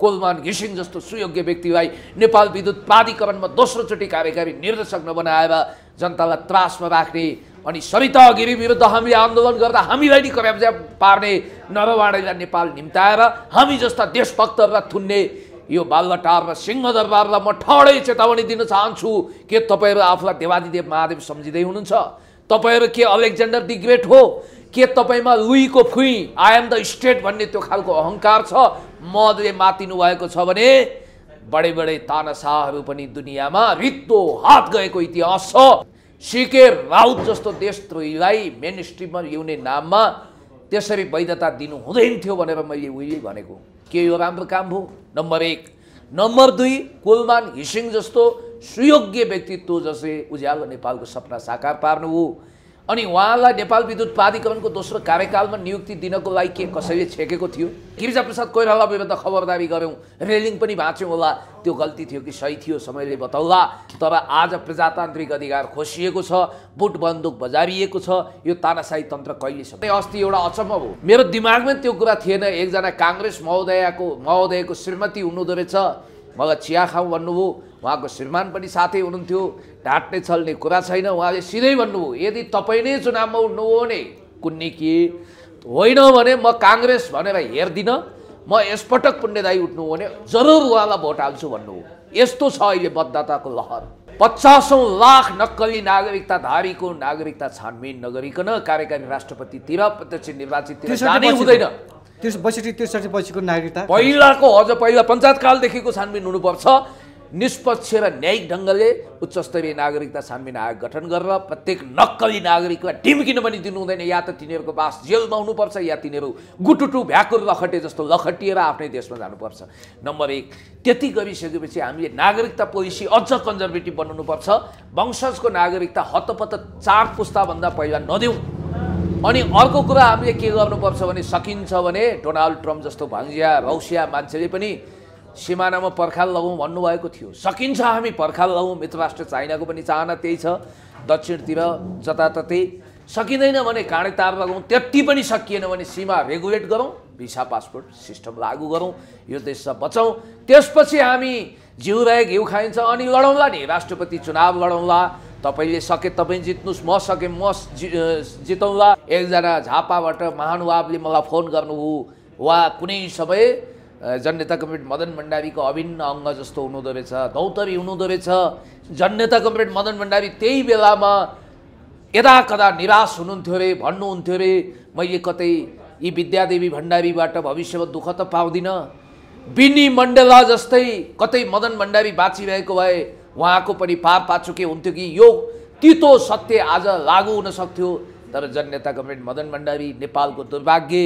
कोलमान घिसिङ जस्तो सुयोग्य व्यक्तिलाई नेपाल विद्युत प्राधिकरणमा दोस्रोचोटि कार्यकारी निर्देशक नबनाएर जनतालाई त्रासमा राख्ने अनि सरिता गिरी विरुद्ध हामी आन्दोलन गर्दा हामीलाई नि कब्जा पार्ने नरवाणीलाई नेपाल निम्ताएर हामी जस्ता देशभक्तहरूलाई थुन्ने यो बालटार र सिंहदरबारलाई म ठडै चेतावनी दिन चाहन्छु के तपाईँहरू आफूलाई देवादिदेव महादेव सम्झिँदै हुनुहुन्छ तपाईँहरू के अलेक्जेन्डर दि ग्रेट हो के तपाईँमा लुईको फुई आई एम द स्टेट भन्ने त्यो खालको अहङ्कार छ मदले मातिनु भएको छ भने बडे बडे तानासाहहरू पनि दुनियाँमा रित्तो हात गएको इतिहास छ सिके राउत जस्तो देशद्रोहीलाई मेन स्ट्रिममा ल्याउने नाममा त्यसरी वैधता दिनु हुँदैन थियो भनेर मैले उहिले भनेको के यो राम्रो काम हो नम्बर एक नम्बर दुई कुलमान घिसिङ जस्तो सुयोग्य व्यक्तित्व जसले उज्यालो नेपालको सपना साकार पार्नु हो अनि उहाँलाई नेपाल विद्युत प्राधिकरणको दोस्रो कार्यकालमा नियुक्ति दिनको लागि के कसैले छेकेको थियो गिरिजा प्रसाद कोइराला विरुद्ध खबरदारी गऱ्यौँ रेलिङ पनि भाँच्यौँ होला त्यो गल्ती थियो कि सही थियो समयले बताउला तर आज प्रजातान्त्रिक अधिकार खोसिएको छ बुट बन्दुक बजारिएको छ यो तानासाई तन्त्र कहिले छ अस्ति एउटा अचम्म हो मेरो दिमागमै त्यो कुरा थिएन एकजना काङ्ग्रेस महोदयको महोदयको श्रीमती हुनुहुँदो रहेछ मलाई चिया खाउँ भन्नुभयो उहाँको श्रीमान पनि साथै हुनुहुन्थ्यो ढाँट्ने छल्ने कुरा छैन उहाँले सिधै भन्नुभयो यदि तपाईँ नै चुनावमा उठ्नु हो भने कुन्ने के होइन भने म काङ्ग्रेस भनेर हेर्दिनँ म यसपटक पुण्यदायी उठ्नु हो भने जरुर उहाँलाई भोट हाल्छु भन्नुभयो यस्तो छ अहिले मतदाताको लहर पचासौँ लाख नक्कली नागरिकताधारीको नागरिकता छानबिन नगरिकन कार्यकारी राष्ट्रपतितिर प्रत्यक्ष निर्वाचित हुँदैन हुँदैन बैसठी त्रिसठी पछिको नागरिकता पहिलाको अझ पहिला पञ्चायत कालदेखिको छानबिन हुनुपर्छ निष्पक्ष र न्यायिक ढङ्गले उच्चस्तरीय नागरिकता छानबिन आयोग गठन गरेर प्रत्येक नक्कली नागरिकलाई टिम्किन पनि दिनु हुँदैन या त तिनीहरूको बास जेलमा हुनुपर्छ या तिनीहरू गुटुटु भ्याकुर लखटे जस्तो लखटिएर आफ्नै देशमा जानुपर्छ नम्बर एक त्यति गरिसकेपछि हामीले नागरिकता पोलिसी अझ कन्जर्भेटिभ बनाउनुपर्छ वंशजको नागरिकता हतपत चार पुस्ताभन्दा पहिला नदेऊ अनि अर्को कुरा हामीले के गर्नुपर्छ भने सकिन्छ भने डोनाल्ड ट्रम्प जस्तो भाङ्जिया रौसिया मान्छेले पनि सिमानामा पर्खाल लगाउँ भन्नुभएको थियो सकिन्छ हामी पर्खाल लगाउँ मित्र राष्ट्र चाइनाको पनि चाहना त्यही छ दक्षिणतिर जताततै सकिँदैन भने काँडे तार लगाउँ त्यति पनि सकिएन भने सीमा रेगुलेट गरौँ भिसा पासपोर्ट सिस्टम लागू गरौँ यो देश बचाउँ त्यसपछि हामी जिउ रहे घिउ खाइन्छ अनि लडौँला नि राष्ट्रपति चुनाव लडौँला तपाईँले सके तपाईँ जित्नुहोस् म सके म जि जितौँला एकजना झापाबाट महानुभावले मलाई फोन गर्नु हो वा कुनै समय जननेता कमरेड मदन भण्डारीको अभिन्न अङ्ग जस्तो हुनुहुँदो रहेछ गौतमी हुनुहुँदो रहेछ जननेता कमरेड मदन भण्डारी त्यही बेलामा यदा कदा निराश हुनुहुन्थ्यो अरे भन्नुहुन्थ्यो अरे मैले कतै यी विद्यादेवी भण्डारीबाट भविष्यमा दुःख त पाउँदिनँ बिनी मण्डला जस्तै कतै मदन भण्डारी बाँचिरहेको भए उहाँको पनि पाप पाचुके हुन्थ्यो कि यो तितो सत्य आज लागु हुन सक्थ्यो तर जननेता कमरेड मदन भण्डारी नेपालको दुर्भाग्य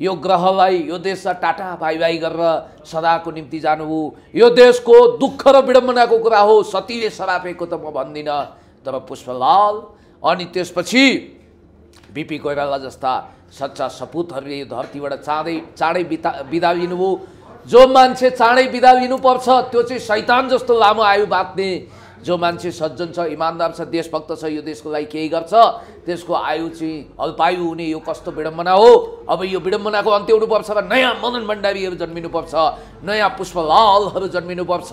यो ग्रहलाई यो देश टाटा भाइ भाइ गरेर सदाको निम्ति जानुभयो यो देशको दुःख र विडम्बनाको कुरा हो सतीले सरापेको त म भन्दिनँ तर पुष्पलाल अनि त्यसपछि बिपी कोइराला जस्ता सच्चा सपुतहरूले यो धरतीबाट चाँडै चाँडै बिता बिदा लिनुभयो जो मान्छे चाँडै बिदा लिनुपर्छ त्यो चाहिँ सैतान जस्तो लामो आयु बाँच्ने जो मान्छे सज्जन छ इमान्दार छ देशभक्त छ यो देशको लागि केही गर्छ त्यसको आयु चाहिँ अल्पायु हुने यो कस्तो विडम्बना हो अब यो विडम्बनाको अन्त्य हुनुपर्छ र नयाँ मदन भण्डारीहरू जन्मिनुपर्छ नयाँ पुष्पलालहरू जन्मिनुपर्छ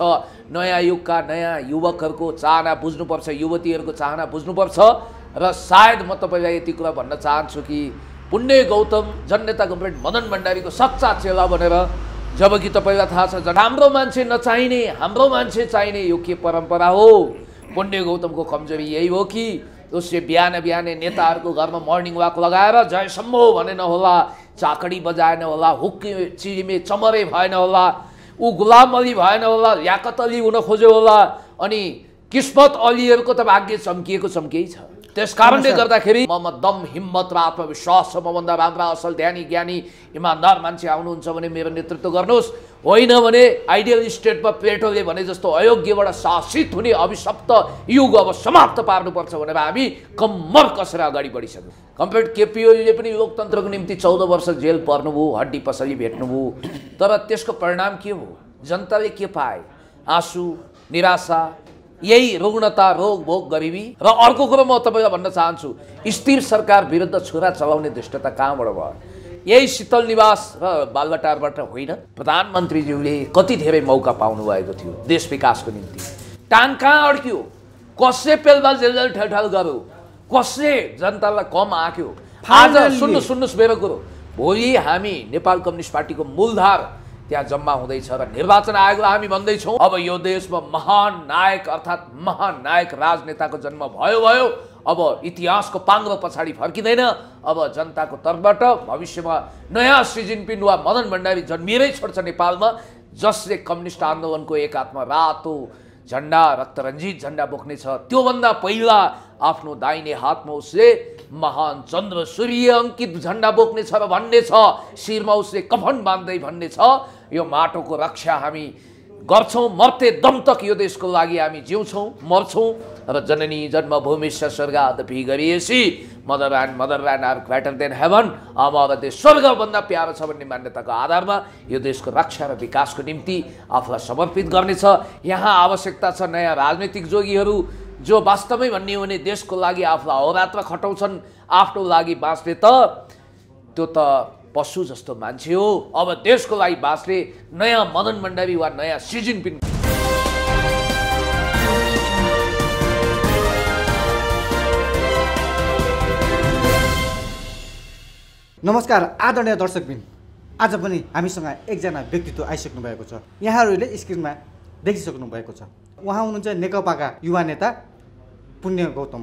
नयाँ युगका नयाँ युवकहरूको चाहना बुझ्नुपर्छ युवतीहरूको चाहना बुझ्नुपर्छ र सायद म तपाईँलाई यति कुरा भन्न चाहन्छु कि पुण्य गौतम जननेता कम्प्रेड मदन भण्डारीको सच्चा चेला भनेर जबकि तपाईँलाई थाहा छ झन् हाम्रो मान्छे नचाहिने हाम्रो मान्छे चाहिने यो के परम्परा हो पुण्य गौतमको कमजोरी यही हो कि उसले बिहान बिहानै नेताहरूको घरमा मर्निङ वाक लगाएर जय सम्भव भने नहोला चाकडी बजाएन होला हुक्के चिरिमे चमरे भएन होला ऊ गुलाम अली भएन होला याकत अली हुन खोज्यो होला अनि किस्मत अलीहरूको त भाग्य चम्किएको चम्किएकै छ त्यस कारणले गर्दाखेरि म दम हिम्मत र आत्मविश्वास छ मभन्दा राम्रा असल ध्यानी ज्ञानी इमान्दार मान्छे आउनुहुन्छ भने मेरो नेतृत्व गर्नुहोस् होइन भने आइडियल स्टेटमा पेटोले भने जस्तो अयोग्यबाट शासित हुने अभिशप्त युग अब समाप्त पार्नुपर्छ भनेर हामी कम्मर कसेर अगाडि बढिसक्यौँ कम्पेयर केपिओले पनि लोकतन्त्रको निम्ति चौध वर्ष जेल पर्नुभयो हड्डी पसली भेट्नुभयो तर त्यसको परिणाम के हो जनताले के पाए आँसु निराशा यही रुग्णता रोग भोग गरिबी र अर्को कुरो म तपाईँलाई भन्न चाहन्छु स्थिर सरकार विरुद्ध छोरा चलाउने दृष्टता कहाँबाट भयो यही शीतल निवास र बालबटारबाट होइन प्रधानमन्त्रीज्यूले कति धेरै मौका पाउनु भएको थियो देश विकासको निम्ति टाङ कहाँ अड्क्यो कसले पेलबाल जेल ठेलठाल गर्यो कसले जनतालाई कम आँक्यो आज सुन्नु सुन्नुहोस् मेरो कुरो भोलि हामी नेपाल कम्युनिस्ट पार्टीको मूलधार त्यहाँ जम्मा हुँदैछ र निर्वाचन आयोगलाई हामी भन्दैछौँ अब यो देशमा महान नायक अर्थात् नायक राजनेताको जन्म भयो भयो अब इतिहासको पाङ्ग्रो पछाडि फर्किँदैन अब जनताको तर्फबाट भविष्यमा नयाँ सिजिनपिन वा मदन भण्डारी जन्मिएरै छोड्छ नेपालमा जसले कम्युनिस्ट आन्दोलनको एक हातमा रातो झन्डा रक्तरञ्जित झन्डा बोक्नेछ त्योभन्दा पहिला आफ्नो दाहिने हातमा उसले महान चन्द्र सूर्य अङ्कित झन्डा बोक्नेछ र छ शिरमा उसले कफन बाँध्दै छ यो माटोको रक्षा हामी गर्छौँ मर्ते दम तक यो देशको लागि हामी जिउँछौँ मर्छौँ र जननी जन्मभूमि अदपि गरिएसी mother and mother and are greater than heaven अब अब देश स्वर्गभन्दा प्यारो छ भन्ने मान्यताको आधारमा यो देशको रक्षा र विकासको निम्ति आफूलाई समर्पित गर्नेछ यहाँ आवश्यकता छ नयाँ राजनैतिक जोगीहरू जो वास्तवमै भन्ने हो भने देशको लागि आफूलाई अहोरात्र खटाउँछन् आफ्नो लागि बाँच्ने त त्यो त पशु जस्तो मान्छे हो अब देशको लागि बाँच्ने नयाँ मदन मण्डवी वा नयाँ पिन नमस्कार आदरणीय दर्शकबिन आज पनि हामीसँग एकजना व्यक्तित्व आइसक्नु भएको छ यहाँहरूले स्क्रिनमा देखिसक्नु भएको छ उहाँ हुनुहुन्छ नेकपाका युवा नेता पुण्य गौतम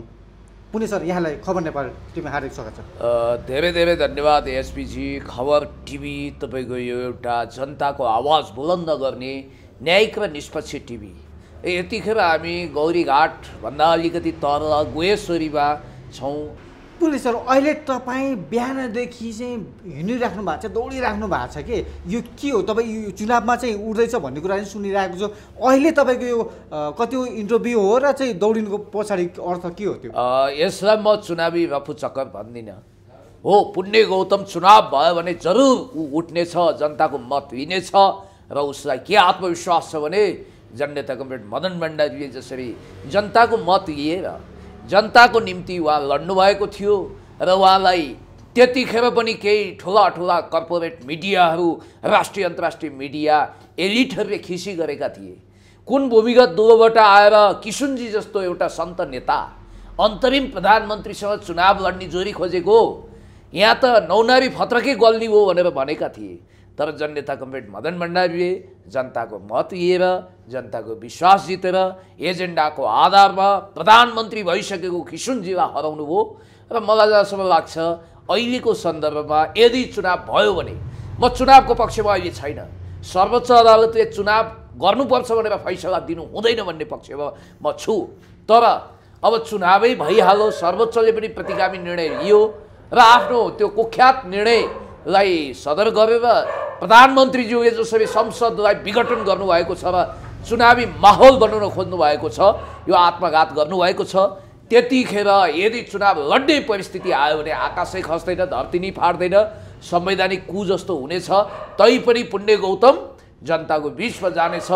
पुने सर यहाँलाई खबर नेपाल टिभी हार्दिक स्वागत छ धेरै धेरै धन्यवाद एसपिजी खबर टिभी तपाईँको यो एउटा जनताको आवाज बुलन्द गर्ने न्यायिक र निष्पक्ष टिभी यतिखेर हामी गौरीघाटभन्दा अलिकति तल गोहेश्वरीमा छौँ सर अहिले तपाईँ बिहानदेखि चाहिँ हिँडिराख्नु भएको छ दौडिराख्नु भएको छ कि यो के हो तपाईँ यो चुनावमा चाहिँ उठ्दैछ भन्ने कुरा चाहिँ सुनिरहेको छु अहिले तपाईँको यो कति इन्टरभ्यू हो र चाहिँ दौडिनुको पछाडि अर्थ के हो त्यो यसलाई म चुनावी बापु चक्कर भन्दिनँ हो पुण्य गौतम चुनाव भयो भने जरुर ऊ उठ्नेछ जनताको मत हिँड्नेछ र उसलाई के आत्मविश्वास छ भने जननेता कमरेड मदन भण्डारीले जसरी जनताको मत लिएर जनताको निम्ति उहाँ लड्नुभएको थियो र उहाँलाई त्यतिखेर पनि केही ठुला ठुला कर्पोरेट मिडियाहरू राष्ट्रिय अन्तर्राष्ट्रिय मिडिया एलिटहरूले खिसी गरेका थिए कुन भूमिगत दुलोबाट आएर किसुनजी जस्तो एउटा सन्त नेता अन्तरिम प्रधानमन्त्रीसँग चुनाव लड्ने जोरी खोजेको यहाँ त नौनारी फत्रकै गल्ली हो भनेर भनेका थिए तर जननेता कमरेड मदन भण्डारीले जनताको मत लिएर जनताको विश्वास जितेर एजेन्डाको आधारमा प्रधानमन्त्री भइसकेको हराउनु हो र मलाई जहाँसम्म लाग्छ अहिलेको सन्दर्भमा यदि चुनाव भयो भने म चुनावको पक्षमा अहिले छैन सर्वोच्च अदालतले चुनाव गर्नुपर्छ भनेर फैसला दिनु हुँदैन भन्ने पक्षमा म छु तर अब चुनावै भइहाल्यो सर्वोच्चले पनि प्रतिगामी निर्णय लियो र आफ्नो त्यो कुख्यात निर्णयलाई सदर गरेर प्रधानमन्त्रीज्यूले जसरी संसदलाई विघटन गर्नुभएको छ र चुनावी माहौल बनाउन खोज्नु भएको छ यो आत्मघात गर्नुभएको छ त्यतिखेर यदि चुनाव लड्ने परिस्थिति आयो भने आकाशै खस्दैन धरती नै फाट्दैन संवैधानिक कु जस्तो हुनेछ तैपनि पुण्य गौतम जनताको बिचमा जानेछ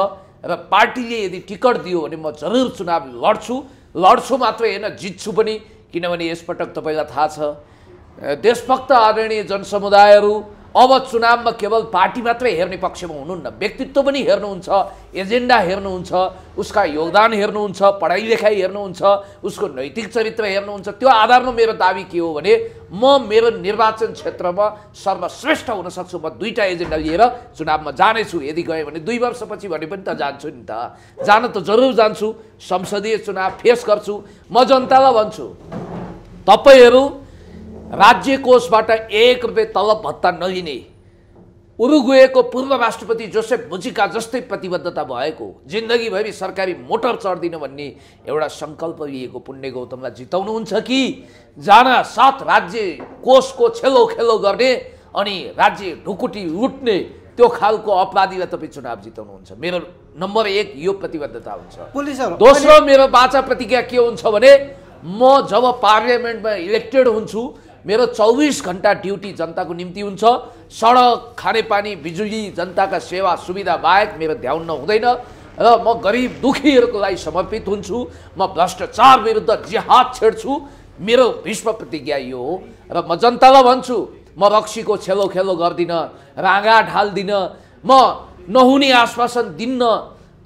र पार्टीले यदि टिकट दियो भने म जरुर चुनाव लड्छु लड्छु मात्रै होइन जित्छु पनि किनभने यसपटक तपाईँलाई थाहा छ देशभक्त आदरणीय जनसमुदायहरू अब चुनावमा केवल पार्टी मात्रै हेर्ने पक्षमा हुनुहुन्न व्यक्तित्व पनि हेर्नुहुन्छ एजेन्डा हेर्नुहुन्छ उसका योगदान हेर्नुहुन्छ पढाइ लेखाइ हेर्नुहुन्छ उसको नैतिक चरित्र हेर्नुहुन्छ त्यो आधारमा मेरो दावी के हो भने म मेरो निर्वाचन क्षेत्रमा सर्वश्रेष्ठ हुन सक्छु म दुईवटा एजेन्डा लिएर चुनावमा जानेछु यदि गएँ भने दुई वर्षपछि भने पनि त जान्छु नि त जान त जरुर जान्छु संसदीय चुनाव फेस गर्छु म जनतालाई भन्छु तपाईँहरू राज्य कोषबाट एक रुपियाँ तलब भत्ता नलिने उरुगुएको पूर्व राष्ट्रपति जोसेफ बुजिका जस्तै प्रतिबद्धता भएको जिन्दगीभरि सरकारी मोटर चढ्दिन भन्ने एउटा सङ्कल्प लिएको पुण्य गौतमलाई जिताउनुहुन्छ कि जान सात राज्य कोषको खेलो खेलो गर्ने अनि राज्य ढुकुटी लुट्ने त्यो खालको अपराधीलाई तपाईँ चुनाव जिताउनुहुन्छ मेरो नम्बर एक यो प्रतिबद्धता हुन्छ दोस्रो मेरो बाचा प्रतिज्ञा के हुन्छ भने म जब पार्लियामेन्टमा इलेक्टेड हुन्छु मेरो चौबिस घन्टा ड्युटी जनताको निम्ति हुन्छ सडक खानेपानी बिजुली जनताका सेवा सुविधा बाहेक मेरो ध्याउन हुँदैन र म गरिब दुखीहरूको लागि समर्पित हुन्छु म भ्रष्टाचार विरुद्ध जिहाद छेड्छु मेरो विश्व प्रतिज्ञा यो हो र म जनतालाई भन्छु म रक्सीको छेलो खेलो गर्दिनँ राँगा ढाल्दिनँ म नहुने आश्वासन दिन्न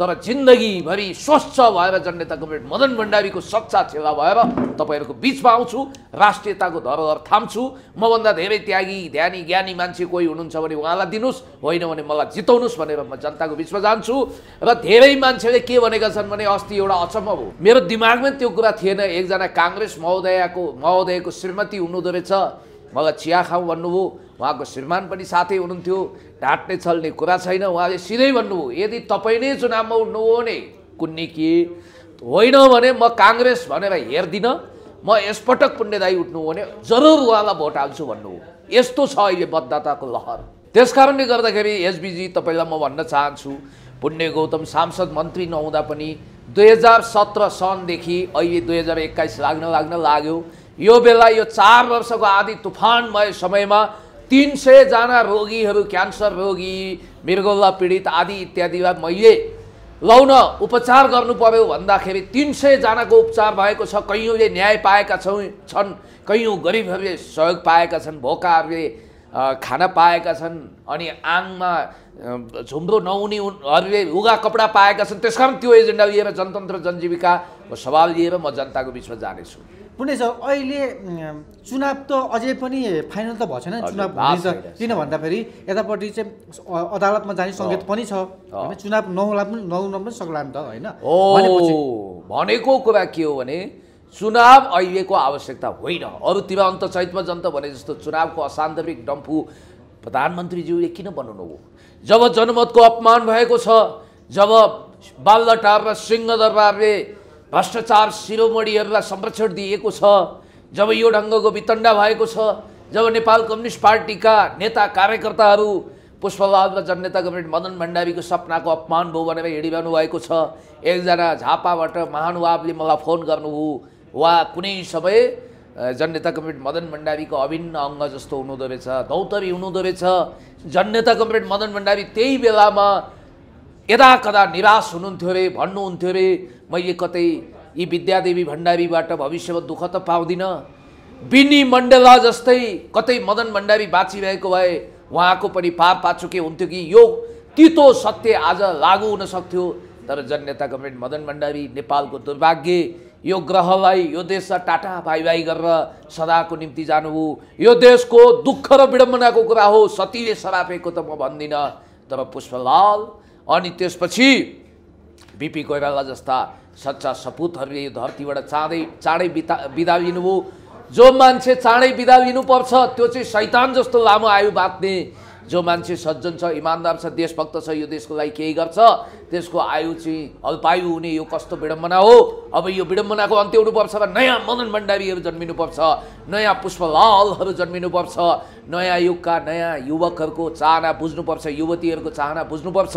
तर जिन्दगीभरि स्वच्छ भएर जन्नेता कमरेड मदन भण्डारीको सच्चा छेला भएर तपाईँहरूको बिचमा आउँछु राष्ट्रियताको धरोहर थाम्छु मभन्दा धेरै त्यागी ध्यानी ज्ञानी मान्छे कोही हुनुहुन्छ भने उहाँलाई दिनुहोस् होइन भने मलाई जिताउनुहोस् भनेर म जनताको बिचमा जान्छु र धेरै मान्छेले के भनेका छन् भने अस्ति एउटा अचम्म हो मेरो दिमागमै त्यो कुरा थिएन एकजना काङ्ग्रेस महोदयको महोदयको श्रीमती हुनुहुँदो रहेछ मलाई चिया खाउँ भन्नुभयो उहाँको श्रीमान पनि साथै हुनुहुन्थ्यो ढाँट्ने छल्ने कुरा छैन उहाँले सिधै भन्नुभयो यदि तपाईँ नै चुनावमा उठ्नु हो भने कुन्नी के होइन भने म काङ्ग्रेस भनेर हेर्दिनँ म यसपटक पुण्यदायी उठ्नु हो भने जरुर उहाँलाई भोट हाल्छु भन्नुभयो यस्तो छ अहिले मतदाताको लहर त्यस कारणले गर्दाखेरि एसबिजी तपाईँलाई म भन्न चाहन्छु पुण्य गौतम सांसद मन्त्री नहुँदा पनि दुई हजार सत्र सनदेखि अहिले दुई हजार एक्काइस लाग्न लाग्न लाग्यो यो बेला यो चार वर्षको आधी तुफानमय समयमा तिन सयजना रोगीहरू क्यान्सर रोगी मृगौला पीडित आदि इत्यादिमा मैले लाउन उपचार गर्नु पर्यो भन्दाखेरि तिन सयजनाको उपचार भएको छ कैयौँले न्याय पाएका छौँ छन् कैयौँ गरिबहरूले सहयोग पाएका छन् भोकाहरूले खाना पाएका छन् अनि आङमा झुम्रो नहुनेहरूले लुगा कपडा पाएका छन् त्यसकारण त्यो एजेन्डा लिएर जनतन्त्र जनजीविकाको सवाल लिएर म जनताको बिचमा जानेछु कुनै छ अहिले चुनाव त अझै पनि फाइनल त भएको छैन चुनाव हुनेछ किन भन्दाखेरि यतापट्टि चाहिँ अदालतमा जाने सङ्केत पनि छ चुनाव नहुला पनि नहुन पनि सक्ला नि त होइन भनेको कुरा के हो भने चुनाव अहिलेको आवश्यकता होइन अरूतिर अन्त चैतमा जनता भने जस्तो चुनावको असान्दर्भिक डम्फु प्रधानमन्त्रीज्यूले किन बनाउनु हो जब जनमतको अपमान भएको छ जब बालदटार र सिंहदरबारले भ्रष्टाचार शिरोमणिहरूलाई संरक्षण दिएको छ जब यो ढङ्गको वितण्डा भएको छ जब नेपाल कम्युनिस्ट पार्टीका नेता कार्यकर्ताहरू पुष्पबहादुर जननेता कमिटी मदन भण्डारीको सपनाको अपमान भयो भनेर हिँडिरहनु भएको छ एकजना झापाबाट महानुभावले मलाई फोन गर्नुभयो वा कुनै समय जननेता कमरेड मदन भण्डारीको अभिन्न अङ्ग जस्तो हुनुहुँदो रहेछ दौतरी हुनुहुँदो रहेछ जननेता कमरेड मदन भण्डारी त्यही बेलामा यदा कदा निराश हुनुहुन्थ्यो अरे भन्नुहुन्थ्यो अरे मैले कतै यी विद्यादेवी भण्डारीबाट भविष्यमा दुःख त पाउँदिनँ बिनी मण्डला जस्तै कतै मदन भण्डारी बाँचिरहेको भए उहाँको पनि पाप पाचुके हुन्थ्यो कि यो तितो सत्य आज लागु हुन सक्थ्यो तर जननेता गभर्मेन्ट मदन भण्डारी नेपालको दुर्भाग्य यो ग्रहलाई यो देश टाटा भाइ भाइ गरेर सदाको निम्ति जानुभयो यो देशको दुःख र विडम्बनाको कुरा हो सतीले सरापेको त म भन्दिनँ तर पुष्पलाल अनि त्यसपछि बिपी कोइराला जस्ता सच्चा सपुतहरूले यो धरतीबाट चाँडै चाँडै बिता बिदा लिनुभयो जो मान्छे चाँडै बिदा लिनुपर्छ त्यो चाहिँ सैतान जस्तो लामो आयु बाँच्ने जो मान्छे सज्जन छ इमान्दार छ देशभक्त छ यो देशको लागि केही गर्छ त्यसको आयु चाहिँ अल्पायु हुने यो कस्तो विडम्बना हो अब यो विडम्बनाको अन्त्य हुनुपर्छ र नयाँ मदन भण्डारीहरू जन्मिनुपर्छ नयाँ पुष्पलालहरू जन्मिनुपर्छ नयाँ युगका नयाँ युवकहरूको चाहना बुझ्नुपर्छ युवतीहरूको चाहना बुझ्नुपर्छ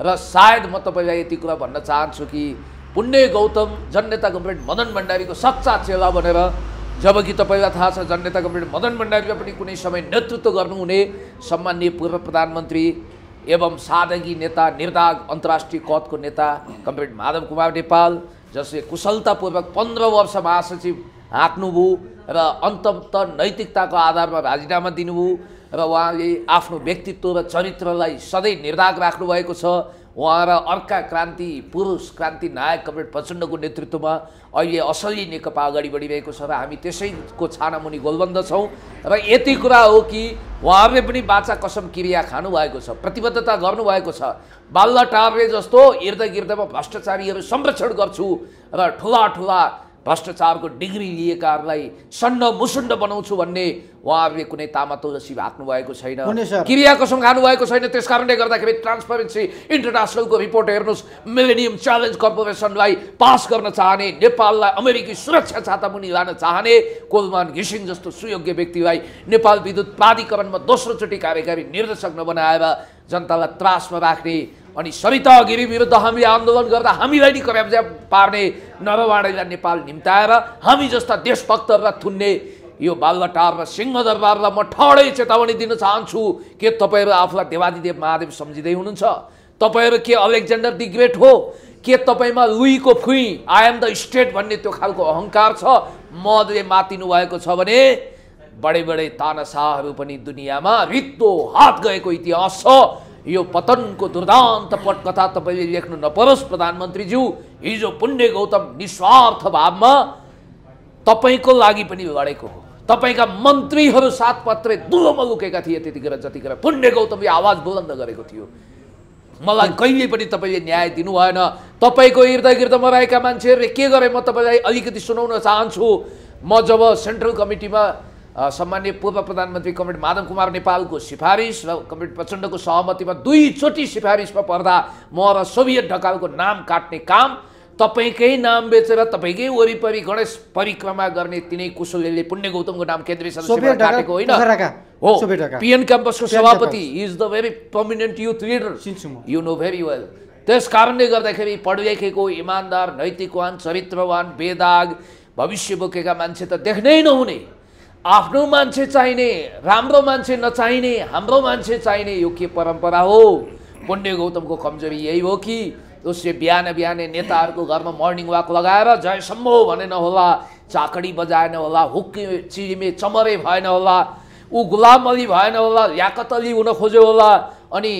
र सायद म तपाईँलाई यति कुरा भन्न चाहन्छु कि पुण्य गौतम जननेता कम्प्रेड मदन भण्डारीको सच्चा चेला भनेर जबकि तपाईँलाई थाहा छ जननेता कम्प्रेड मदन भण्डारीले पनि कुनै समय नेतृत्व गर्नुहुने सम्मान्य पूर्व प्रधानमन्त्री एवं सादगी नेता निर्दाग अन्तर्राष्ट्रिय कदको नेता कम्प्रेड माधव कुमार नेपाल जसले कुशलतापूर्वक पन्ध्र वर्ष महासचिव हाँक्नुभयो र अन्तत नैतिकताको आधारमा राजीनामा दिनुभयो र उहाँले आफ्नो व्यक्तित्व र चरित्रलाई सधैँ निर्धार राख्नुभएको छ उहाँ र अर्का क्रान्ति पुरुष क्रान्ति नायक कमरेड प्रचण्डको नेतृत्वमा अहिले असली नेकपा अगाडि बढिरहेको छ र हामी त्यसैको छानामुनि गोलबन्द छौँ र यति कुरा हो कि उहाँहरूले पनि बाचा कसम क्रिया खानुभएको छ प्रतिबद्धता गर्नुभएको छ बाल्ल टारले जस्तो इर्द गिर्दमा भ्रष्टाचारीहरू संरक्षण गर्छु र ठुला ठुला भ्रष्टाचारको डिग्री लिएकाहरूलाई सण्ड मुसुन्ड बनाउँछु भन्ने उहाँहरूले कुनै तामातो भाग्नु भएको छैन क्रियाको कसम खानु भएको छैन त्यस कारणले गर्दाखेरि ट्रान्सपरेन्सी इन्टरनेसनलको रिपोर्ट हेर्नुहोस् मिलेनियम च्यालेन्ज कर्पोरेसनलाई पास गर्न चाहने नेपाललाई अमेरिकी सुरक्षा छातामुनि लान चाहने कोलमान घिसिङ जस्तो सुयोग्य व्यक्तिलाई नेपाल विद्युत प्राधिकरणमा दोस्रोचोटि कार्यकारी निर्देशक नबनाएर जनतालाई त्रासमा राख्ने अनि सविता गिरी विरुद्ध हामीले आन्दोलन गर्दा हामीलाई नि कब्जा पार्ने नरवाणीलाई नेपाल निम्ताएर हामी जस्ता देशभक्तहरूलाई थुन्ने यो बालबाटार र सिंहदरबारलाई म ठाडै चेतावनी दिन चाहन्छु के तपाईँहरू आफूलाई देवादिदेव महादेव सम्झिँदै हुनुहुन्छ तपाईँहरू के अलेक्जेन्डर दि ग्रेट हो के तपाईँमा लुईको फुई आई एम द स्टेट भन्ने त्यो खालको अहङ्कार छ मदले मातिनु भएको छ भने बडे बडे तानासाहरू पनि दुनियाँमा रित्तो हात गएको इतिहास छ यो पतनको दुर्दान्त पटकथा तपाईँले लेख्नु नपरोस् प्रधानमन्त्रीज्यू हिजो पुण्य गौतम निस्वार्थ भावमा तपाईँको लागि पनि लडेको हो तपाईँका मन्त्रीहरू सात पत्रे दुलोमा लुकेका थिए त्यतिखेर जतिखेर पुण्य गौतमले आवाज बुलन्द गरेको थियो मलाई कहिले पनि तपाईँले न्याय दिनु भएन तपाईँको हृदय गिर्दमा रहेका मान्छेहरूले के गरे म तपाईँलाई अलिकति सुनाउन चाहन्छु म जब सेन्ट्रल कमिटीमा सम्मान्य पूर्व प्रधानमन्त्री कमरेड माधव कुमार नेपालको सिफारिस र कमरेड प्रचण्डको सहमतिमा दुईचोटि सिफारिसमा पर्दा म र सोभियत ढकालको नाम काट्ने काम तपाईँकै नाम बेचेर तपाईँकै वरिपरि गणेश परिक्रमा गर्ने तिनै कुशलीले पुण्य गौतमको नाम केन्द्रीय सदस्य काटेको होइन हो पिएन क्याम्पसको सभापति is the very prominent youth leader you know very well त्यस कारणले गर्दाखेरि पढ लेखेको इमान्दार नैतिकवान चरित्रवान बेदाग भविष्य बोकेका मान्छे त देख्नै नहुने आफ्नो मान्छे चाहिने राम्रो मान्छे नचाहिने हाम्रो मान्छे चाहिने यो के परम्परा हो पुण्य गौतमको कमजोरी यही हो कि उसले बिहान बिहानै नेताहरूको घरमा मर्निङ वाक लगाएर जय सम्भव भने नहोला चाकडी बजाएन होला हुक्के चिरिमे चमरे भएन होला ऊ गुलाम अली भएन होला याकत अली हुन खोज्यो होला अनि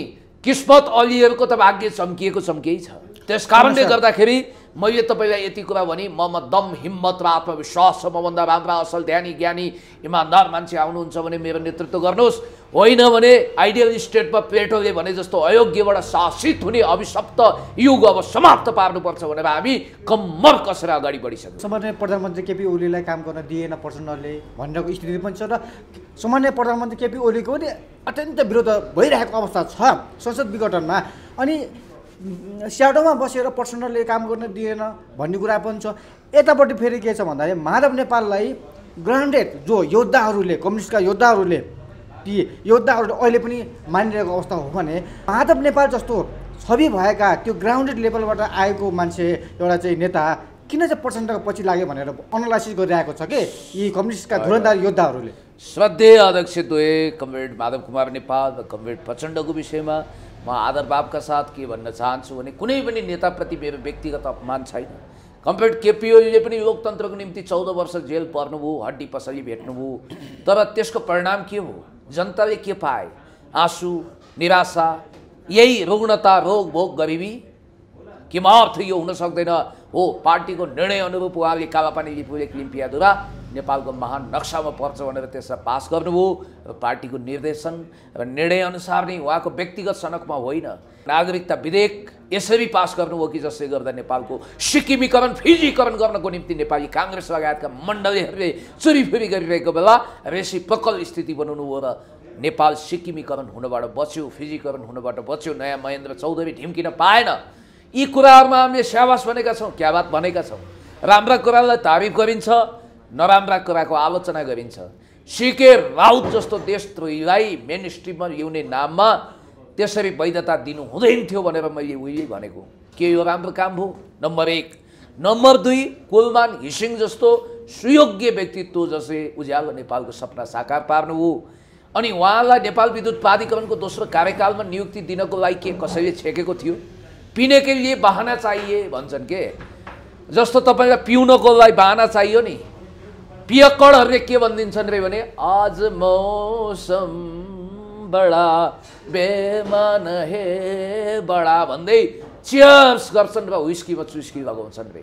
किस्मत अलीहरूको त भाग्य चम्किएको चम्किएको छ त्यस कारणले गर्दाखेरि मैले तपाईँलाई यति कुरा भने म दम हिम्मत र आत्मविश्वास छ मभन्दा राम्रा असल ध्यानी ज्ञानी इमान्दार मान्छे आउनुहुन्छ भने मेरो नेतृत्व गर्नुहोस् होइन भने आइडियल स्टेटमा प्लेटोले भने जस्तो अयोग्यबाट शासित हुने अभिशप्त युग अब समाप्त पार्नुपर्छ भनेर हामी कम्मर कसेर अगाडि बढिसक्यौँ सामान्य प्रधानमन्त्री केपी ओलीलाई काम गर्न दिएन प्रचण्डले भनेर स्थिति पनि छ र सामान्य प्रधानमन्त्री केपी ओलीको पनि अत्यन्त विरोध भइरहेको अवस्था छ संसद विघटनमा अनि स्याडोमा बसेर पर्सनलले काम गर्न दिएन भन्ने कुरा पनि छ यतापट्टि फेरि के छ भन्दाखेरि माधव नेपाललाई ग्रान्डेड जो योद्धाहरूले कम्युनिस्टका योद्धाहरूले ती योद्धाहरूले अहिले पनि मानिरहेको अवस्था हो भने माधव नेपाल जस्तो छवि भएका त्यो ग्राउन्डेड लेभलबाट आएको मान्छे एउटा चाहिँ नेता किन चाहिँ प्रचण्डको पछि लाग्यो भनेर अनालाइसिस गरिरहेको छ कि यी कम्युनिस्टका धुरन्धार योद्धाहरूले श्रद्धेय अध्यक्ष दुवै कमरेड माधव कुमार नेपाल र कमरेड प्रचण्डको विषयमा म आदरभावका साथ के भन्न चाहन्छु भने कुनै पनि नेताप्रति मेरो व्यक्तिगत अपमान छैन कम्पेयर केपिओलीले पनि लोकतन्त्रको निम्ति चौध वर्ष जेल पर्नुभयो हड्डी पसली भेट्नुभयो तर त्यसको परिणाम के हो जनताले के पाए आँसु निराशा यही रुग्णता रोग भोग गरिबी किमार्थ यो हुन सक्दैन हो पार्टीको निर्णय अनुरूप उहाँले कालापानी लिपुले क्लिम्पियादुरा नेपालको महान नक्सामा पर्छ भनेर त्यसलाई पास गर्नुभयो पार्टीको निर्देशन र निर्णयअनुसार नै उहाँको व्यक्तिगत सनकमा होइन नागरिकता विधेयक यसरी पास गर्नुभयो कि जसले गर्दा नेपालको सिक्किमीकरण फिजीकरण गर्नको निम्ति नेपाली काङ्ग्रेस लगायतका मण्डलीहरूले चुरीफुरी गरिरहेको बेला पक्कल स्थिति बनाउनु हो र नेपाल सिक्किमीकरण हुनबाट बच्यो फिजीकरण हुनबाट बच्यो नयाँ महेन्द्र चौधरी ढिम्किन पाएन यी कुराहरूमा हामीले स्याबास भनेका छौँ क्याबात भनेका छौँ राम्रा कुरालाई तारिफ गरिन्छ नराम्रा कुराको आलोचना गरिन्छ सिके राउत जस्तो देशद्रोहीलाई मेन स्ट्रिममा ल्याउने नाममा त्यसरी वैधता दिनु हुँदैन थियो भनेर मैले उहिले भनेको के यो राम्रो काम हो नम्बर एक नम्बर दुई कुलमान हिसिङ जस्तो सुयोग्य व्यक्तित्व जसले उज्यालो नेपालको सपना साकार पार्नु हो अनि उहाँलाई नेपाल विद्युत प्राधिकरणको दोस्रो कार्यकालमा नियुक्ति दिनको लागि के कसैले छेकेको थियो पिनेकै लिए बाहना चाहिए भन्छन् के जस्तो तपाईँलाई पिउनको लागि बाहना चाहियो नि पियकडहरूले के भनिदिन्छन् रे भने आज मौसम बडा बेमान हे बडा भन्दै चियर्स गर्छन् र हुस्कीमा चुस्की लगाउँछन् रे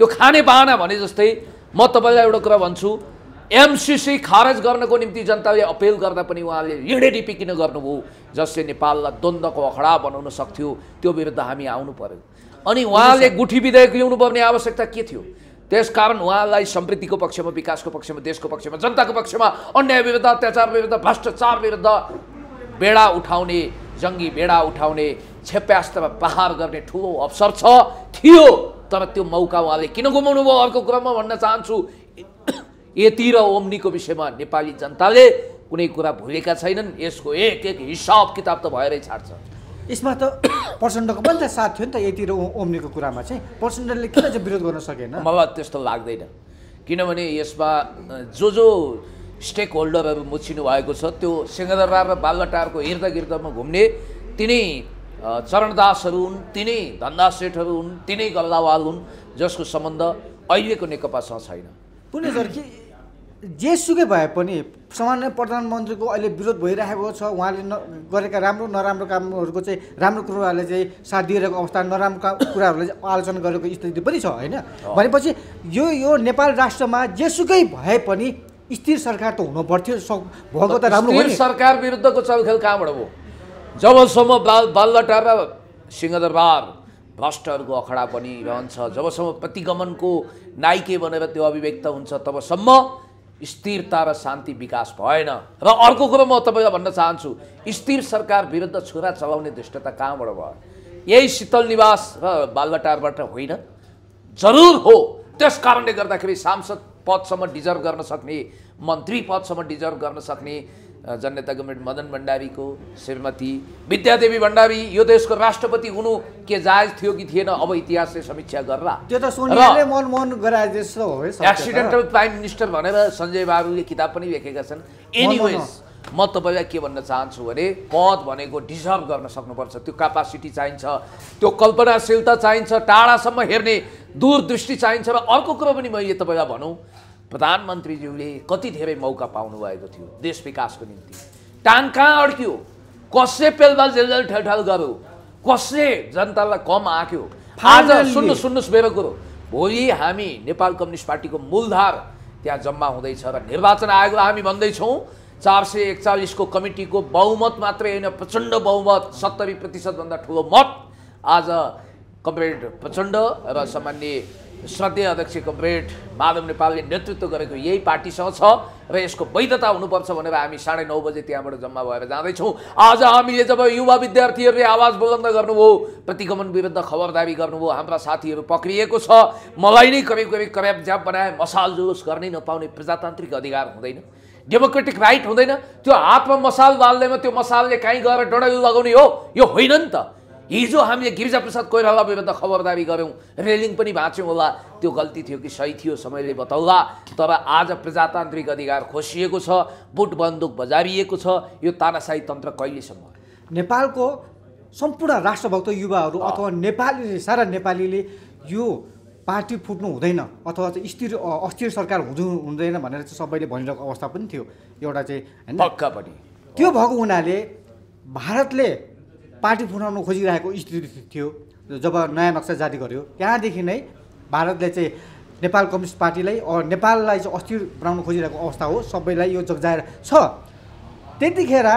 त्यो खाने बाहना भने जस्तै म तपाईँलाई एउटा कुरा भन्छु एमसिसी खारेज गर्नको निम्ति जनताले अपिल गर्दा पनि उहाँले हिँडेडिपी किन गर्नुभयो जसले नेपाललाई द्वन्द्वको अखडा बनाउन सक्थ्यो त्यो विरुद्ध हामी आउनु पर्यो अनि उहाँले गुठी विधेयक ल्याउनु पर्ने आवश्यकता के थियो त्यसकारण उहाँलाई समृद्धिको पक्षमा विकासको पक्षमा देशको पक्षमा जनताको पक्षमा अन्याय विरुद्ध अत्याचार विरुद्ध भ्रष्टाचार विरुद्ध बेडा उठाउने जङ्गी बेडा उठाउने क्षेप्यास्तमा प्रहार गर्ने ठुलो अवसर छ थियो तर त्यो मौका उहाँले किन गुमाउनु भयो अर्को कुरामा भन्न चाहन्छु यति र ओम्नीको विषयमा नेपाली जनताले कुनै कुरा भुलेका छैनन् यसको एक एक हिसाब किताब त भएरै छाड्छ यसमा त प्रचण्डको पनि त साथ थियो नि त यतिर ओम्नेको कुरामा चाहिँ प्रचण्डले किन चाहिँ विरोध गर्न सकेन मलाई त्यस्तो लाग्दैन किनभने यसमा जो जो स्टेक होल्डरहरू मुछिनु भएको छ त्यो सिंहदरबार र बालटारको हिर्दा गिर्दामा घुम्ने तिनै चरणदासहरू हुन् तिनै धन्दा सेठहरू हुन् तिनै गल्लावाल हुन् जसको सम्बन्ध अहिलेको नेकपासँग छैन पुनः सर जेसुकै भए पनि सामान्य प्रधानमन्त्रीको अहिले विरोध भइरहेको छ उहाँले न गरेका राम्रो नराम्रो कामहरूको चाहिँ राम्रो कुराहरूले चाहिँ साथ दिइरहेको अवस्था नराम्रो काम कुराहरूले आलोचना गरेको स्थिति पनि छ होइन भनेपछि यो यो नेपाल राष्ट्रमा जेसुकै भए पनि स्थिर सरकार त हुनु पर्थ्यो भएको त राम्रो सरकार विरुद्धको चलखेल कहाँबाट हो जबसम्म बाल बालटा र सिंहदरबार भ्रष्टहरूको अखडा पनि रहन्छ जबसम्म प्रतिगमनको नाइके भनेर त्यो अभिव्यक्त हुन्छ तबसम्म स्थिरता र शान्ति विकास भएन र अर्को कुरो म तपाईँलाई भन्न चाहन्छु स्थिर सरकार विरुद्ध छोरा चलाउने दृष्टता कहाँबाट भयो यही शीतल निवास र बालबटारबाट होइन जरुर हो त्यस कारणले गर्दाखेरि सांसद पदसम्म डिजर्भ गर्न सक्ने मन्त्री पदसम्म डिजर्भ गर्न सक्ने जननेता गभर्मेन्ट मदन भण्डारीको श्रीमती विद्यादेवी भण्डारी यो देशको राष्ट्रपति हुनु के जायज थियो कि थिएन अब इतिहासले समीक्षा गर्ला त्यो त एक्सिडेन्टल प्राइम मिनिस्टर भनेर सञ्जय बाबुले किताब पनि लेखेका छन् एनिवेज म तपाईँलाई के भन्न चाहन्छु भने पद भनेको डिजर्भ गर्न सक्नुपर्छ त्यो क्यापासिटी चाहिन्छ त्यो कल्पनाशीलता चाहिन्छ टाढासम्म हेर्ने दूरदृष्टि चाहिन्छ र अर्को कुरो पनि मैले तपाईँलाई भनौँ प्रधानमन्त्रीज्यूले कति धेरै मौका पाउनुभएको थियो देश विकासको निम्ति टाङ कहाँ अड्क्यो कसले पेलबाल जेलजेल ठेलठाल गर्यो कसले जनतालाई कम आँक्यो आज सुन्नु सुन्नुहोस् मेरो कुरो भोलि हामी नेपाल कम्युनिस्ट पार्टीको मूलधार त्यहाँ जम्मा हुँदैछ र निर्वाचन आयोगलाई हामी भन्दैछौँ चार सय एकचालिसको कमिटीको बहुमत मात्रै होइन प्रचण्ड बहुमत सत्तरी प्रतिशतभन्दा ठुलो मत आज कमरेड प्रचण्ड र सामान्य श्रद्धेय अध्यक्ष कमरेड माधव नेपालले नेतृत्व गरेको यही पार्टीसँग छ र यसको वैधता हुनुपर्छ भनेर हामी साढे नौ बजे त्यहाँबाट जम्मा भएर जाँदैछौँ आज हामीले जब युवा विद्यार्थीहरूले आवाज बुलन्द गर्नुभयो प्रतिगमन विरुद्ध खबरदारी गर्नुभयो हाम्रा साथीहरू पक्रिएको छ मलाई नै करिब करिब ज्याप बनाए मसाल जुलुस गर्नै नपाउने प्रजातान्त्रिक अधिकार हुँदैन डेमोक्रेटिक राइट हुँदैन त्यो हातमा मसाल बाल्दैमा त्यो मसालले काहीँ गएर डडल लगाउने हो यो होइन नि त हिजो हामीले गिरिजाप्रसाद कोइराला विरुद्ध खबरदारी गऱ्यौँ रेलिङ पनि भाँच्यौँ होला त्यो गल्ती थियो कि सही थियो समयले बताउला तर आज प्रजातान्त्रिक अधिकार खोसिएको छ बुट बन्दुक बजारिएको छ यो तानासाई तन्त्र कहिलेसम्म नेपालको सम्पूर्ण राष्ट्रभक्त युवाहरू अथवा नेपाली सारा नेपालीले यो पार्टी फुट्नु हुँदैन अथवा चाहिँ स्थिर अस्थिर सरकार हुँदो हुँदैन भनेर चाहिँ सबैले भनिरहेको अवस्था पनि थियो एउटा चाहिँ पनि त्यो भएको हुनाले भारतले पार्टी फुटाउन खोजिरहेको स्थिति थियो जब नयाँ नक्सा जारी गर्यो त्यहाँदेखि नै भारतले चाहिँ नेपाल कम्युनिस्ट पार्टीलाई नेपाललाई चाहिँ अस्थिर बनाउन खोजिरहेको अवस्था हो सबैलाई यो जग्जाएर छ त्यतिखेर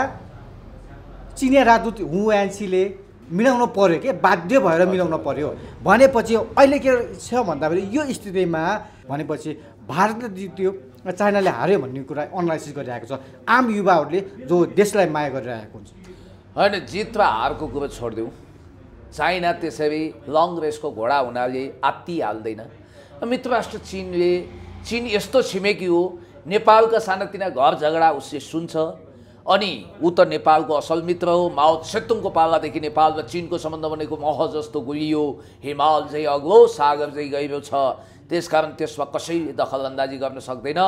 चिनिया राजदूत हुएनसीले मिलाउन पऱ्यो के बाध्य भएर मिलाउन पऱ्यो भनेपछि अहिले के छ भन्दाखेरि यो स्थितिमा भनेपछि भारतले जित्यो चाइनाले हार्यो भन्ने कुरा अनालाइसिस गरिरहेको छ आम युवाहरूले जो देशलाई माया गरिरहेको हुन्छ होइन जित र हारको कुरो छोडिदिउँ चाइना त्यसरी लङ रेसको घोडा हुनाले हाल्दैन मित्र राष्ट्र चिनले चिन यस्तो छिमेकी हो नेपालका सानातिना घर झगडा उसले सुन्छ अनि ऊ त नेपालको असल मित्र हो माओ सेतुङको पालादेखि नेपाल र चिनको सम्बन्ध भनेको मह जस्तो गुलियो हिमाल चाहिँ अग्लो सागर चाहिँ गहिरो छ त्यसकारण त्यसमा कसैले दखलअन्दाजी गर्न सक्दैन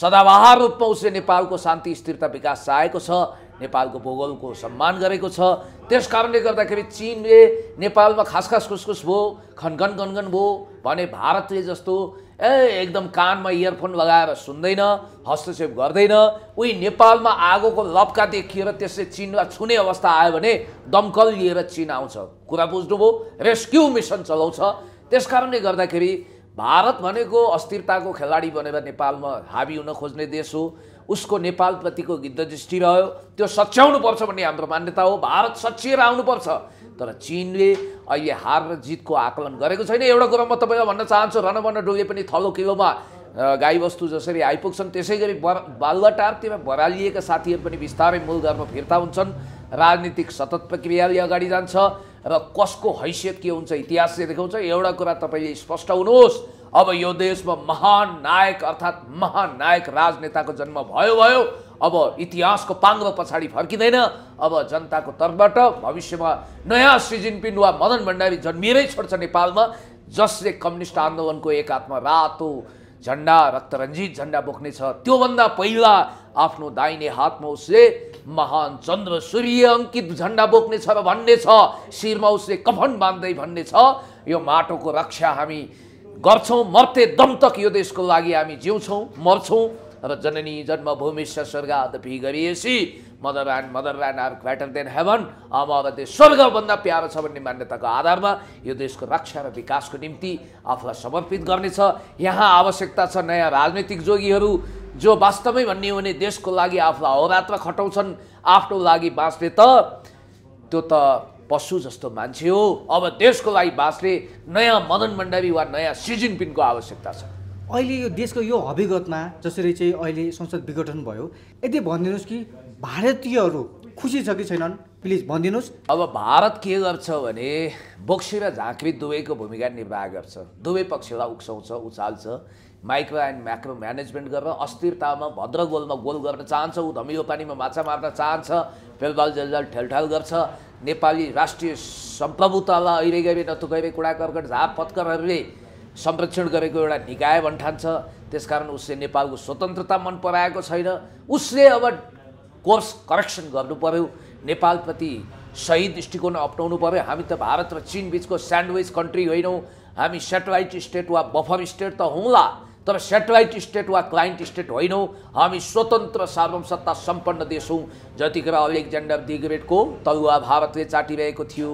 सदाबहार रूपमा उसले नेपालको शान्ति स्थिरता विकास चाहेको छ नेपालको भूगोलको सम्मान गरेको छ त्यस कारणले गर्दाखेरि चिनले नेपालमा खास खास खुसखुस भयो खनखन खनखन भयो भने भारतले जस्तो ए एकदम कानमा इयरफोन लगाएर सुन्दैन हस्तक्षेप गर्दैन उही नेपालमा आगोको लप्का देखिएर त्यसले चिनलाई छुने अवस्था आयो भने दमकल लिएर चिन आउँछ कुरा बुझ्नुभयो रेस्क्यु मिसन चलाउँछ त्यस कारणले गर्दाखेरि भारत भनेको अस्थिरताको खेलाडी बनेर नेपालमा हाबी हुन खोज्ने देश हो उसको नेपालप्रतिको दृष्टि रह्यो त्यो सच्याउनुपर्छ भन्ने हाम्रो मान्यता हो भारत सचिएर आउनुपर्छ तर चिनले अहिले हार र जितको आकलन गरेको छैन एउटा कुरा म तपाईँलाई भन्न चाहन्छु रनबन्न डुबे पनि थलो किलोमा गाईबस्तु जसरी आइपुग्छन् त्यसै गरी बर बालुवाटारतिर भरालिएका साथीहरू पनि बिस्तारै मूल घरमा फिर्ता हुन्छन् राजनीतिक सतत प्रक्रियाले अगाडि जान्छ र कसको हैसियत के हुन्छ इतिहासले देखाउँछ एउटा कुरा तपाईँले स्पष्ट हुनुहोस् अब यो देशमा महान नायक अर्थात् नायक राजनेताको जन्म भयो भयो अब इतिहासको पाङ्रो पछाडि फर्किँदैन अब जनताको तर्फबाट भविष्यमा नयाँ सी जिनपिङ वा मदन भण्डारी जन्मिएरै छोड्छ नेपालमा जसले कम्युनिस्ट आन्दोलनको एक हातमा रातो झन्डा रक्तरञ्जित झन्डा बोक्नेछ त्योभन्दा पहिला आफ्नो दाहिने हातमा उसले महान चन्द्र सूर्य अङ्कित झन्डा बोक्नेछ र भन्ने छ शिरमा उसले कफन बाँध्दै भन्ने छ यो माटोको रक्षा हामी गर्छौँ मर्ते दमतक यो देशको लागि हामी जिउँछौँ मर्छौँ र जननी जन्मभूमि अदपि गरिएसी mother and motherland are greater than heaven अब देश स्वर्गभन्दा प्यारो छ भन्ने मान्यताको आधारमा यो देशको रक्षा र विकासको निम्ति आफूलाई समर्पित गर्नेछ यहाँ आवश्यकता छ नयाँ राजनैतिक जोगीहरू जो वास्तवमै भन्ने हो भने देशको लागि आफूलाई अवरातमा खटाउँछन् आफ्नो लागि बाँच्ने त त्यो त पशु जस्तो मान्छे हो अब देशको लागि बाँच्ने नयाँ मदन मण्डवी वा नयाँ सिजिनपिनको आवश्यकता छ अहिले यो देशको यो हविगतमा जसरी चाहिँ अहिले संसद विघटन भयो यदि भनिदिनुहोस् कि भारतीयहरू खुसी छ कि छैनन् प्लिज भनिदिनुहोस् अब भारत के गर्छ भने बोक्सी र झाँक्री दुवैको भूमिका निर्वाह गर्छ दुवै पक्षलाई उक्साउँछ उचाल्छ माइक्रो एन्ड म्याक्रो म्यानेजमेन्ट गरेर अस्थिरतामा भद्र गोलमा गोल गर्न चाहन्छ ऊ धमिलो पानीमा माछा मार्न चाहन्छ फेलबाल जेलजाल ठेलठाल गर्छ नेपाली राष्ट्रिय सम्प्रभुतालाई अहिले गए नतुकैरे कुडा कर्कट झाप पत्करहरूले संरक्षण गरेको एउटा निकाय भन्ठान्छ त्यसकारण उसले नेपालको स्वतन्त्रता मन पराएको छैन उसले अब कोर्स करेक्सन गर्नु पऱ्यो नेपालप्रति सही दृष्टिकोण अप्नाउनु पऱ्यो हामी त भारत र चिनबिचको स्यान्डविच कन्ट्री होइनौँ हामी सेटेलाइट स्टेट वा बफर स्टेट त हौँला तर सेटेलाइट स्टेट वा क्लाइन्ट स्टेट होइनौँ हामी स्वतन्त्र सार्वसत्ता सम्पन्न देश हौँ जतिखेर अलेक्जेन्डर दि ग्रेटको तरुवा भारतले चाटिरहेको थियो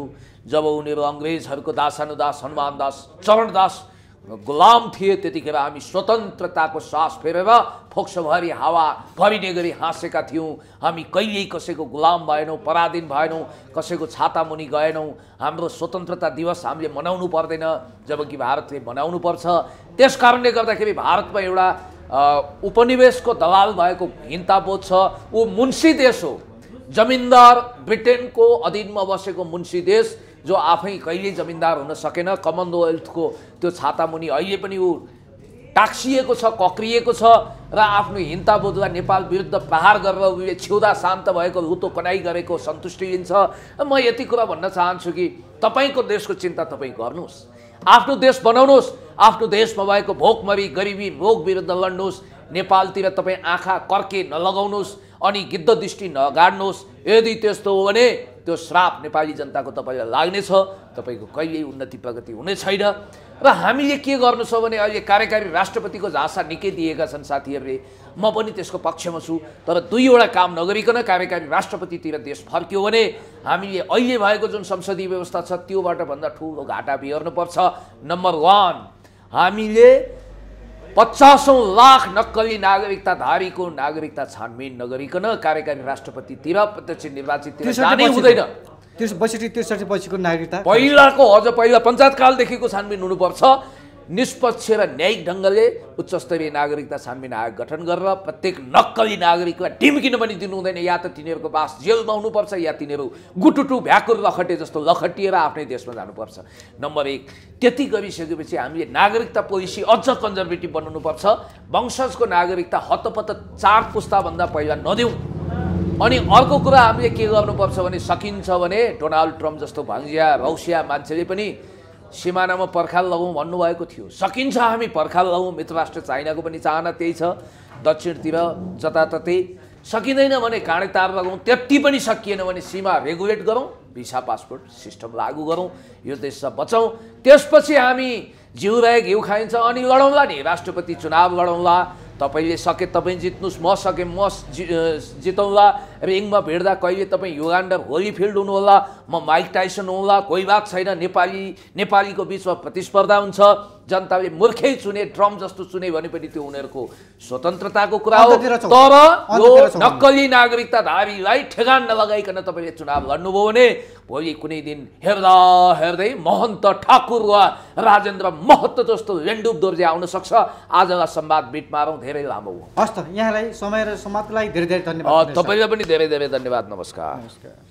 जब उनीहरू अङ्ग्रेजहरूको दासानुदास हनुमान दास चरणदास गुलाम थिए त्यतिखेर हामी स्वतन्त्रताको सास फेरेर फोक्सभरि हावा भरिने गरी हाँसेका थियौँ हामी कहिल्यै कसैको गुलाम भएनौँ पराधीन भएनौँ कसैको छातामुनि गएनौँ हाम्रो स्वतन्त्रता दिवस हामीले मनाउनु पर्दैन जबकि भारतले मनाउनु पर्छ त्यस कारणले गर्दाखेरि भारतमा एउटा उपनिवेशको दलाल भएको हिन्ताबोध छ ऊ मुन्सी देश हो जमिन्दार ब्रिटेनको अधीनमा बसेको मुन्सी देश जो आफै कहिल्यै जमिनदार हुन सकेन कमनवेल्थको त्यो छातामुनि अहिले पनि ऊ टाक्सिएको छ कक्रिएको छ र आफ्नो हिन्ता बोधुवा नेपाल विरुद्ध प्रहार गरेर उसले छेउदा शान्त भएको रुतो कनाइ गरेको सन्तुष्टि लिन्छ म यति कुरा भन्न चाहन्छु कि तपाईँको देशको चिन्ता तपाईँ गर्नुहोस् आफ्नो देश बनाउनुहोस् आफ्नो देशमा भएको भोकमरी गरिबी रोग विरुद्ध लड्नुहोस् नेपालतिर तपाईँ आँखा कर्के नलगाउनुहोस् अनि गिद्ध दृष्टि नगाड्नुहोस् यदि त्यस्तो हो भने त्यो श्राप नेपाली जनताको तपाईँलाई लाग्नेछ तपाईँको कहिल्यै उन्नति प्रगति हुने छैन र हामीले के गर्नु छ भने अहिले कार्यकारी राष्ट्रपतिको झासा निकै दिएका छन् साथीहरूले म पनि त्यसको पक्षमा छु तर दुईवटा काम नगरिकन कार्यकारी राष्ट्रपतितिर देश फर्क्यो भने हामीले अहिले भएको जुन संसदीय व्यवस्था छ त्योबाट भन्दा ठुलो घाटा बिहोर्नुपर्छ नम्बर वान हामीले पचासौँ लाख नक्कली नागरिकताधारीको नागरिकता छानबिन नगरिकन कार्यकारी राष्ट्रपतितिर प्रत्यक्ष निर्वाचित हुँदैन हुँदैन बैसठी त्रिसठी पछिको नागरिकता पहिलाको अझ पहिला पञ्चायत कालदेखिको छानबिन हुनुपर्छ निष्पक्ष र न्यायिक ढङ्गले उच्चस्तरीय नागरिकता छानबिन आयोग गठन गरेर प्रत्येक नक्कली नागरिकलाई टिम्किन पनि दिनु हुँदैन या त तिनीहरूको बास जेलमा हुनुपर्छ या तिनीहरू गुटुटु भ्याकुर लखटे जस्तो लखटिएर आफ्नै देशमा जानुपर्छ नम्बर एक त्यति गरिसकेपछि हामीले नागरिकता पोलिसी अझ कन्जर्भेटिभ बनाउनुपर्छ वंशजको नागरिकता हतपत चार पुस्ताभन्दा पहिला नदेऊ अनि अर्को कुरा हामीले के गर्नुपर्छ भने सकिन्छ भने डोनाल्ड ट्रम्प जस्तो भङ्जिया रौसिया मान्छेले पनि सिमानामा पर्खाल लगाउँ भन्नुभएको थियो सकिन्छ हामी पर्खाल लगाउँ मित्र राष्ट्र चाइनाको पनि चाहना त्यही छ दक्षिणतिर जताततै सकिँदैन भने काँडे तार लगाउँ त्यति पनि सकिएन भने सीमा रेगुलेट गरौँ भिसा पासपोर्ट सिस्टम लागू गरौँ यो देश बचाउँ त्यसपछि हामी जिउ रहेक घिउ खाइन्छ अनि लडौँला नि राष्ट्रपति चुनाव लडौँला तपाईँले सके तपाईँ जित्नुहोस् म सके म जि जितौँला रिङमा भिड्दा कहिले तपाईँ युगान्डा होली फिल्ड हुनुहोला म माइक टाइसन हुँला कोही भाग छैन नेपाली नेपालीको बिचमा प्रतिस्पर्धा हुन्छ जनताले मूर्खै चुने ड्रम जस्तो चुने भने पनि त्यो उनीहरूको स्वतन्त्रताको कुरा हो तर यो नक्कली नागरिकता धारीलाई ठेगान नलगाइकन तपाईँले चुनाव लड्नुभयो भने भोलि कुनै दिन हेर्दा हेर्दै महन्त ठाकुर वा राजेन्द्र महत्त्व जस्तो रेन्डुप दोर्जे आउन सक्छ आजलाई संवाद बिट मारौँ धेरै लामो हो हस् यहाँलाई समय र संवादको लागि धेरै धेरै धन्यवाद तपाईँलाई पनि धेरै धेरै धन्यवाद नमस्कार नमस्कार